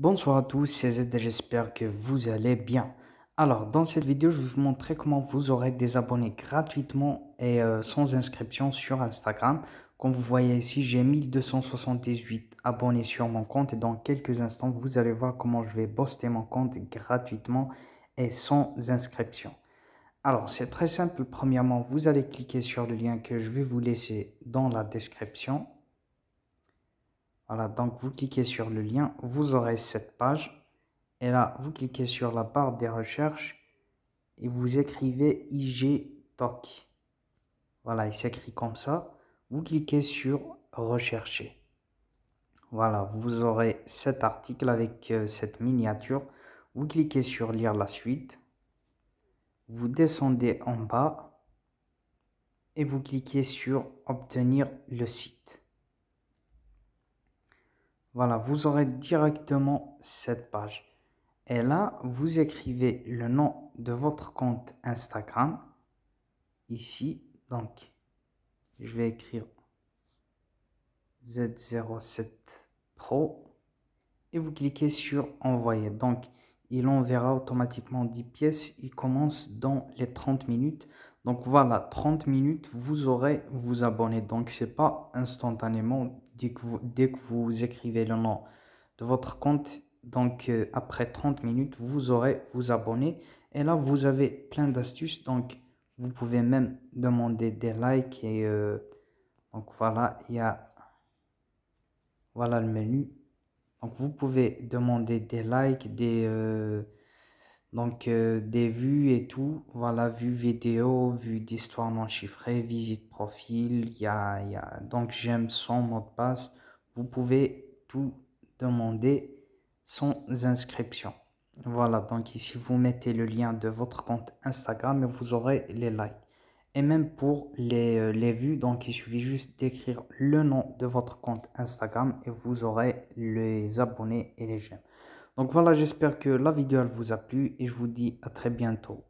Bonsoir à tous, c'est et j'espère que vous allez bien. Alors, dans cette vidéo, je vais vous montrer comment vous aurez des abonnés gratuitement et euh, sans inscription sur Instagram. Comme vous voyez ici, j'ai 1278 abonnés sur mon compte et dans quelques instants, vous allez voir comment je vais booster mon compte gratuitement et sans inscription. Alors, c'est très simple. Premièrement, vous allez cliquer sur le lien que je vais vous laisser dans la description voilà, donc vous cliquez sur le lien, vous aurez cette page. Et là, vous cliquez sur la barre des recherches et vous écrivez IG Voilà, il s'écrit comme ça. Vous cliquez sur rechercher. Voilà, vous aurez cet article avec euh, cette miniature. Vous cliquez sur lire la suite. Vous descendez en bas et vous cliquez sur obtenir le site. Voilà, vous aurez directement cette page. Et là, vous écrivez le nom de votre compte Instagram. Ici, donc, je vais écrire Z07 Pro. Et vous cliquez sur Envoyer. Donc, il enverra automatiquement 10 pièces. Il commence dans les 30 minutes. Donc voilà, 30 minutes, vous aurez vous abonner. Donc c'est pas instantanément dès que, vous, dès que vous écrivez le nom de votre compte. Donc euh, après 30 minutes, vous aurez vous abonner. Et là, vous avez plein d'astuces. Donc vous pouvez même demander des likes. Et euh, donc voilà, il y a voilà le menu. Donc vous pouvez demander des likes, des, euh, donc, euh, des vues et tout. Voilà, vue vidéo, vue d'histoire non chiffrée, visite profil. Y y a... Donc, j'aime son mot de passe. Vous pouvez tout demander sans inscription. Voilà, donc ici, vous mettez le lien de votre compte Instagram et vous aurez les likes. Et même pour les, euh, les vues, donc il suffit juste d'écrire le nom de votre compte Instagram et vous aurez les abonnés et les j'aime. Donc voilà, j'espère que la vidéo vous a plu et je vous dis à très bientôt.